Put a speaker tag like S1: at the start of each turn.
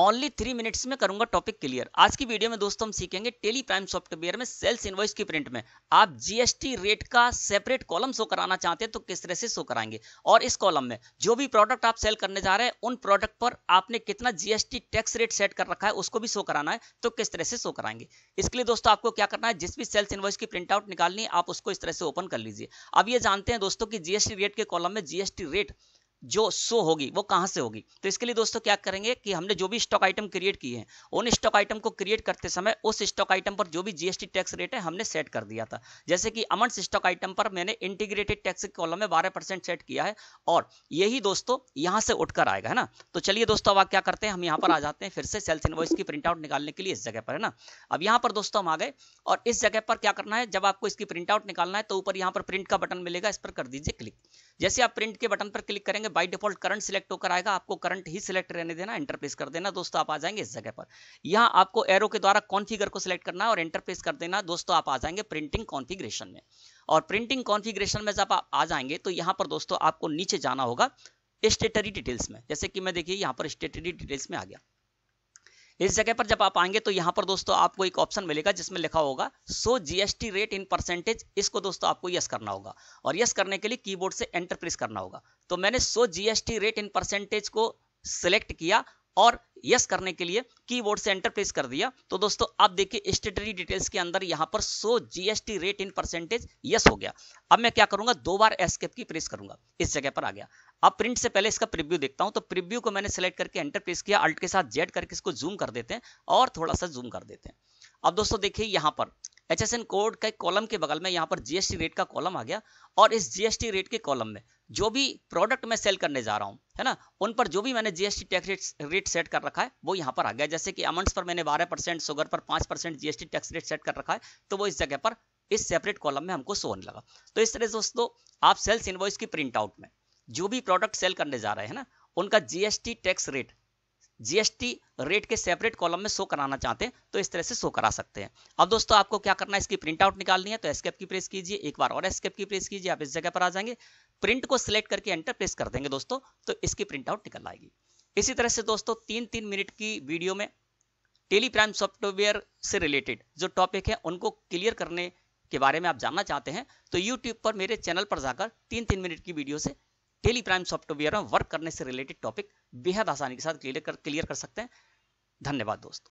S1: only three minutes में करूंगा topic clear आज की वीडियो में दोस्तों हम सीखेंगे टेली प्राइम सॉफ्टवेयर में सेल्स इनवॉइस की प्रिंट में आप जीएसटी रेट का सेपरेट कॉलम शो कराना चाहते हैं तो किस तरह से शो कराएंगे और इस कॉलम में जो भी प्रोडक्ट आप सेल करने जा रहे हैं उन प्रोडक्ट पर आपने कितना जीएसटी टैक्स रेट सेट कर रखा है उसको भी शो कराना है तो किस तरह से शो कराएंगे इसके लिए दोस्तों आपको क्या करना है जिस भी सेल्स इन्वॉइस की प्रिंट आउट निकालनी है आप उसको इस तरह से ओपन कर लीजिए अब ये जानते हैं दोस्तों की जीएसटी रेट के कॉलम में जीएसटी रेट जो शो होगी वो कहाँ से होगी तो इसके लिए दोस्तों क्या करेंगे कि हमने जो भी स्टॉक आइटम क्रिएट किए हैं उन स्टॉक आइटम को क्रिएट करते समय उस स्टॉक आइटम पर जो भी जीएसटी टैक्स रेट है हमने सेट कर दिया था जैसे कि अमन स्टॉक आइटम पर मैंने इंटीग्रेटेड टैक्स कॉलम में बारह सेट किया है और यही दोस्तों यहाँ से उठकर आएगा है ना तो चलिए दोस्तों अब आप क्या करते हैं हम यहाँ पर आ जाते हैं फिर से सेल्स इन्वॉइस की प्रिंट आउट निकालने के लिए इस जगह पर है ना अब यहाँ पर दोस्तों हम आ गए और इस जगह पर क्या करना है जब आपको इसकी प्रिंट आउट निकालना है तो ऊपर यहाँ पर प्रिंट का बटन मिलेगा इस पर कर दीजिए क्लिक जैसे आप प्रिंट के बटन पर क्लिक करेंगे बाय डिफॉल्ट करंट सिलेक्ट होकर आएगा आपको करंट ही सिलेक्ट रहने देना इंटरपेस कर देना दोस्तों आप आ जाएंगे इस जगह पर यहाँ आपको एरो के द्वारा कॉन्फिगर को सिलेक्ट करना है और इंटरपेस कर देना दोस्तों आप आ जाएंगे प्रिंटिंग कॉन्फिग्रेशन में और प्रिंटिंग कॉन्फिग्रेशन में जब आप आ जाएंगे तो यहाँ पर दोस्तों आपको नीचे जाना होगा स्टेटरी डिटेल्स में जैसे कि मैं देखिए यहाँ पर स्टेटरी डिटेल्स में आ गया इस जगह पर जब आप आएंगे तो यहाँ पर दोस्तों आपको एक ऑप्शन मिलेगा जिसमें लिखा होगा so GST rate in percentage इसको दोस्तों आपको यस करना होगा और यस करने के लिए कीबोर्ड से एंटर प्रेस करना होगा तो मैंने so GST rate in percentage को सिलेक्ट किया और यस करने के लिए कीबोर्ड से एंटर प्रेस कर दिया तो दोस्तों आप देखिए स्टेटरी डिटेल्स के अंदर यहां पर so GST rate in percentage yes हो गया अब मैं क्या करूंगा दो बार एस्केप की प्रेस करूंगा इस जगह पर आ गया अब प्रिंट से पहले इसका प्रिव्यू देखता हूं तो प्रिव्यू को मैंने सेलेक्ट करके एंटर प्रेस किया अल्ट के साथ जेड करके इसको जूम कर देते हैं और थोड़ा सा जूम कर देते हैं अब दोस्तों देखिए यहां पर एच कोड के कॉलम के बगल में यहाँ पर जीएसटी रेट का कॉलम आ गया और इस जीएसटी रेट के कॉलम में जो भी प्रोडक्ट मैं सेल करने जा रहा हूँ है ना उन पर जो भी मैंने GST tax rate rate set कर रखा है वो यहाँ पर आ गया जैसे कि अमंड्स पर मैंने 12 परसेंट सुगर पर 5 percent GST tax rate set कर रखा है तो वो इस जगह पर इस सेपरेट कॉलम में हमको सोने लगा तो इस तरह से दोस्तों आप सेल्स इन्वॉइस की प्रिंट आउट में जो भी प्रोडक्ट सेल करने जा रहे हैं ना उनका GST tax rate GST rate के सेपरेट कॉलम में शो कराना चाहते हैं तो इस तरह से शो करा सकते हैं अब दोस्तों आपको क्या करना है इसकी प्रिंट आउट निकालनी है तो एस्केप की प्रेस कीजिए एक बार और एस्केप की प्रेस कीजिए आप इस जगह पर आ जाएंगे प्रिंट को सिलेक्ट करके एंटर प्रेस कर देंगे दोस्तों तो इसकी प्रिंट आउट निकल आएगी इसी तरह से दोस्तों तीन तीन मिनट की वीडियो में टेली प्राइम सॉफ्टवेयर से रिलेटेड जो टॉपिक है उनको क्लियर करने के बारे में आप जानना चाहते हैं तो यूट्यूब पर मेरे चैनल पर जाकर तीन तीन मिनट की वीडियो से टेली प्राइम सॉफ्टवेयर में वर्क करने से रिलेटेड टॉपिक बेहद आसानी के साथ क्लियर कर क्लियर कर सकते हैं धन्यवाद दोस्तों